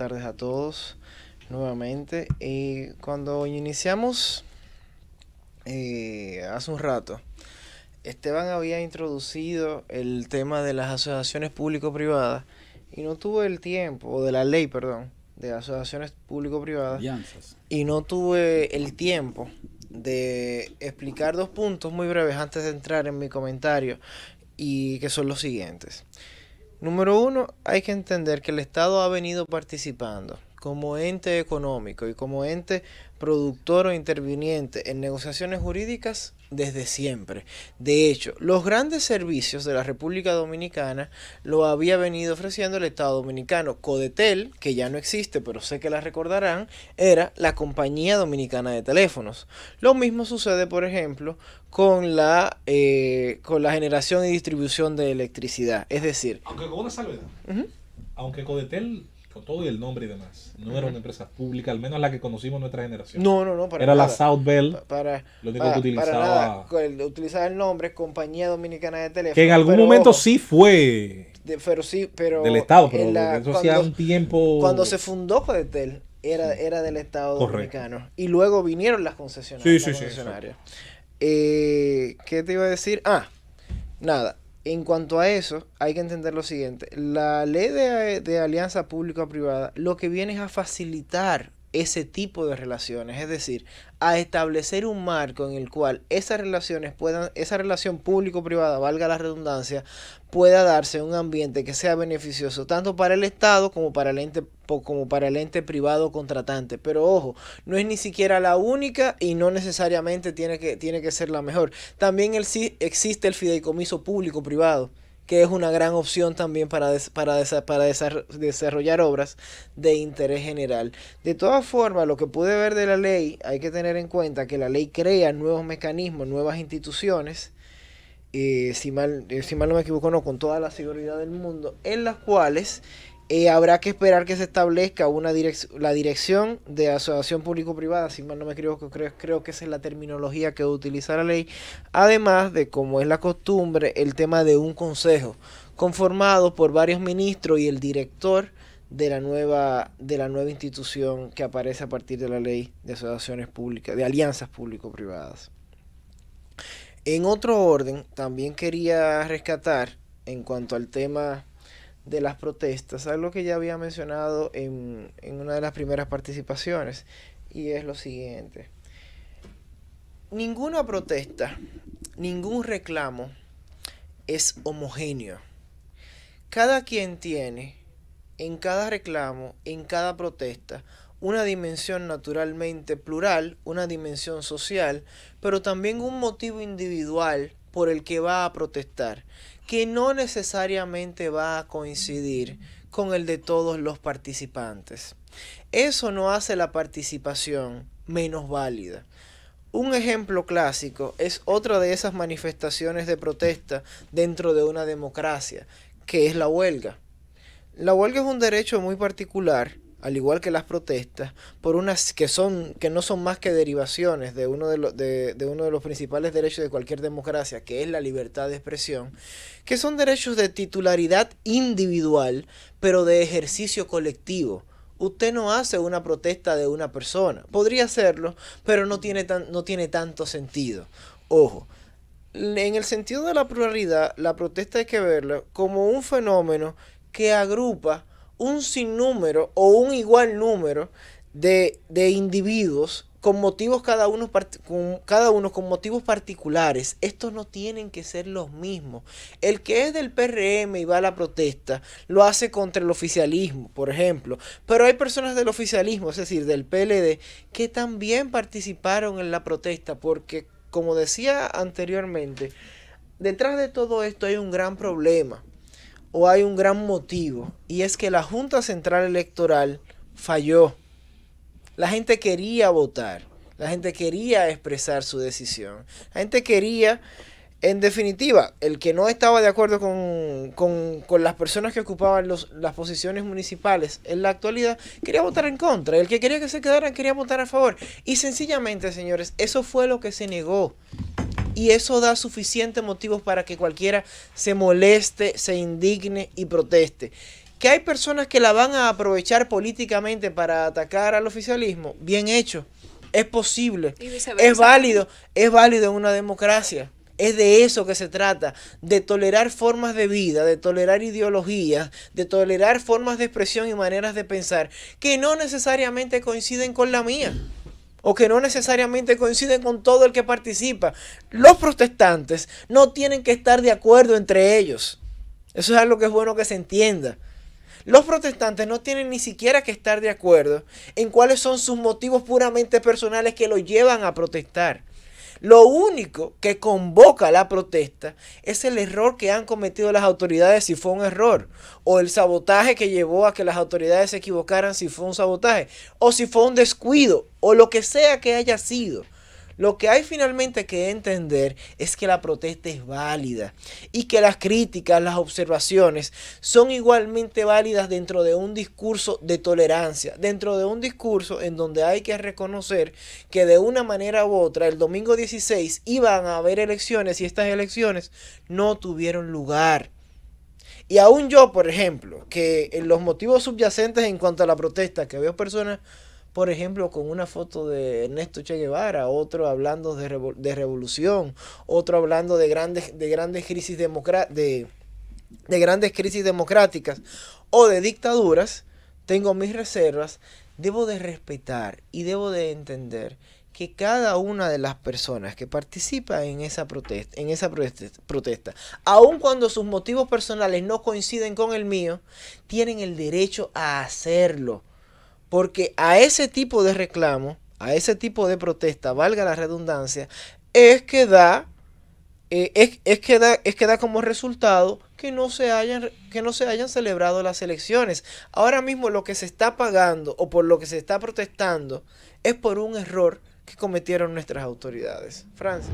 tardes a todos nuevamente. y cuando iniciamos eh, hace un rato, Esteban había introducido el tema de las asociaciones público-privadas y no tuve el tiempo, o de la ley, perdón, de asociaciones público-privadas. Y no tuve el tiempo de explicar dos puntos muy breves antes de entrar en mi comentario y que son los siguientes. Número uno, hay que entender que el Estado ha venido participando como ente económico y como ente productor o interviniente en negociaciones jurídicas desde siempre. De hecho, los grandes servicios de la República Dominicana lo había venido ofreciendo el Estado Dominicano. Codetel, que ya no existe, pero sé que la recordarán, era la compañía dominicana de teléfonos. Lo mismo sucede, por ejemplo, con la, eh, con la generación y distribución de electricidad. Es decir... Aunque con una salvedad. Aunque Codetel con todo y el nombre y demás. No era una empresa pública, al menos la que conocimos en nuestra generación. No, no, no. Para era la South Bell. para, lo único que utilizaba. utilizaba el nombre Compañía Dominicana de Teléfono. Que en algún momento sí fue. pero sí, pero. Del Estado, pero la, eso hacía un tiempo. Cuando se fundó Codetel, era, era del Estado dominicano. Y luego vinieron las concesionarias. Sí, eh, ¿Qué te iba a decir? Ah, nada. En cuanto a eso, hay que entender lo siguiente. La ley de, alianza pública privada lo que viene es a facilitar ese tipo de relaciones, es decir, a establecer un marco en el cual esas relaciones puedan, esa relación público-privada, valga la redundancia, pueda darse un ambiente que sea beneficioso tanto para el Estado como para el ente, como para el ente privado contratante. Pero ojo, no es ni siquiera la única y no necesariamente tiene que, tiene que ser la mejor. También existe el fideicomiso público-privado que es una gran opción también para, para, desarrollar obras de interés general. De todas formas, lo que pude ver de la ley, hay que tener en cuenta que la ley crea nuevos mecanismos, nuevas instituciones, eh, si, mal, eh, si mal no me equivoco, no, con toda la seguridad del mundo, en las cuales eh, habrá que esperar que se establezca una la dirección de asociación público-privada, si más no me equivoco, creo, creo que esa es la terminología que utilizar la ley, además de, como es la costumbre, el tema de un consejo conformado por varios ministros y el director de la nueva, de la nueva institución que aparece a partir de la ley de asociaciones públicas, de alianzas público-privadas. En otro orden, también quería rescatar en cuanto al tema de las protestas, algo que ya había mencionado en, una de las primeras participaciones, y es lo siguiente. Ninguna protesta, ningún reclamo es homogéneo. Cada quien tiene en cada reclamo, en cada protesta, una dimensión naturalmente plural, una dimensión social, pero también un motivo individual por el que va a protestar, que no necesariamente va a coincidir con el de todos los participantes. Eso no hace la participación menos válida. Un ejemplo clásico es otra de esas manifestaciones de protesta dentro de una democracia, que es la huelga. La huelga es un derecho muy particular al igual que las protestas, por unas que son que no son más que derivaciones de uno de, de, uno de los principales derechos de cualquier democracia, que es la libertad de expresión, que son derechos de titularidad individual, pero de ejercicio colectivo. Usted no hace una protesta de una persona. Podría hacerlo, pero no tiene, no tiene tanto sentido. Ojo, en el sentido de la pluralidad, la protesta hay que verla como un fenómeno que agrupa un sinnúmero o un igual número de, individuos con motivos cada uno, con, cada uno con motivos particulares. Estos no tienen que ser los mismos. El que es del PRM y va a la protesta lo hace contra el oficialismo, por ejemplo. Pero hay personas del oficialismo, es decir, del PLD, que también participaron en la protesta porque, como decía anteriormente, detrás de todo esto hay un gran problema o hay un gran motivo, y es que la Junta Central Electoral falló. La gente quería votar, la gente quería expresar su decisión, la gente quería, en definitiva, el que no estaba de acuerdo con, con, con las personas que ocupaban los, las posiciones municipales en la actualidad, quería votar en contra, el que quería que se quedaran quería votar a favor. Y sencillamente, señores, eso fue lo que se negó y eso da suficientes motivos para que cualquiera se moleste, se indigne y proteste. Que hay personas que la van a aprovechar políticamente para atacar al oficialismo, bien hecho, es posible, es válido, es válido en una democracia. Es de eso que se trata, de tolerar formas de vida, de tolerar ideologías, de tolerar formas de expresión y maneras de pensar que no necesariamente coinciden con la mía o que no necesariamente coinciden con todo el que participa. Los protestantes no tienen que estar de acuerdo entre ellos. Eso es algo que es bueno que se entienda. Los protestantes no tienen ni siquiera que estar de acuerdo en cuáles son sus motivos puramente personales que los llevan a protestar. Lo único que convoca la protesta es el error que han cometido las autoridades si fue un error, o el sabotaje que llevó a que las autoridades se equivocaran si fue un sabotaje, o si fue un descuido, o lo que sea que haya sido. Lo que hay finalmente que entender es que la protesta es válida y que las críticas, las observaciones son igualmente válidas dentro de un discurso de tolerancia, dentro de un discurso en donde hay que reconocer que de una manera u otra el domingo 16 iban a haber elecciones y estas elecciones no tuvieron lugar. Y aún yo, por ejemplo, que los motivos subyacentes en cuanto a la protesta, que veo personas por ejemplo, con una foto de Ernesto Che Guevara, otro hablando de, revolución, otro hablando de grandes, de grandes crisis de, de grandes crisis democráticas o de dictaduras, tengo mis reservas, debo de respetar y debo de entender que cada una de las personas que participa en esa protesta, en esa protesta, aun cuando sus motivos personales no coinciden con el mío, tienen el derecho a hacerlo porque a ese tipo de reclamo, a ese tipo de protesta, valga la redundancia, es que da, eh, es, que da es que da como resultado que no, se hayan, que no se hayan celebrado las elecciones. Ahora mismo lo que se está pagando o por lo que se está protestando es por un error que cometieron nuestras autoridades. Francis.